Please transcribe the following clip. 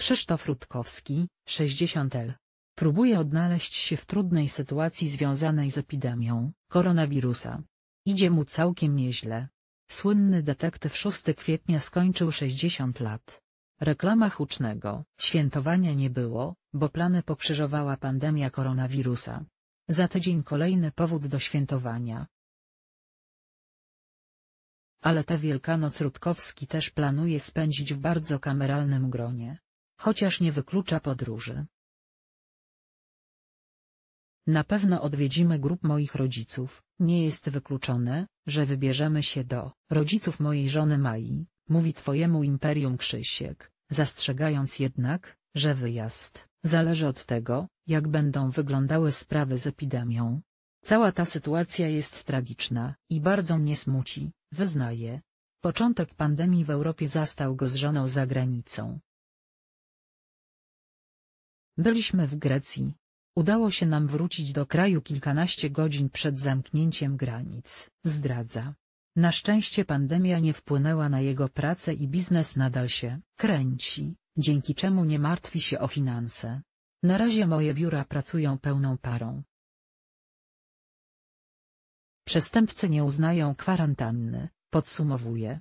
Krzysztof Rutkowski, 60 L. Próbuje odnaleźć się w trudnej sytuacji związanej z epidemią koronawirusa. Idzie mu całkiem nieźle. Słynny detektyw 6 kwietnia skończył 60 lat. Reklama hucznego świętowania nie było, bo plany pokrzyżowała pandemia koronawirusa. Za tydzień kolejny powód do świętowania. Ale tę Wielkanoc Rutkowski też planuje spędzić w bardzo kameralnym gronie chociaż nie wyklucza podróży. Na pewno odwiedzimy grup moich rodziców, nie jest wykluczone, że wybierzemy się do rodziców mojej żony Mai, mówi twojemu imperium Krzysiek, zastrzegając jednak, że wyjazd zależy od tego, jak będą wyglądały sprawy z epidemią. Cała ta sytuacja jest tragiczna i bardzo mnie smuci, wyznaje. Początek pandemii w Europie zastał go z żoną za granicą, Byliśmy w Grecji. Udało się nam wrócić do kraju kilkanaście godzin przed zamknięciem granic, zdradza. Na szczęście pandemia nie wpłynęła na jego pracę i biznes nadal się kręci, dzięki czemu nie martwi się o finanse. Na razie moje biura pracują pełną parą. Przestępcy nie uznają kwarantanny, podsumowuje.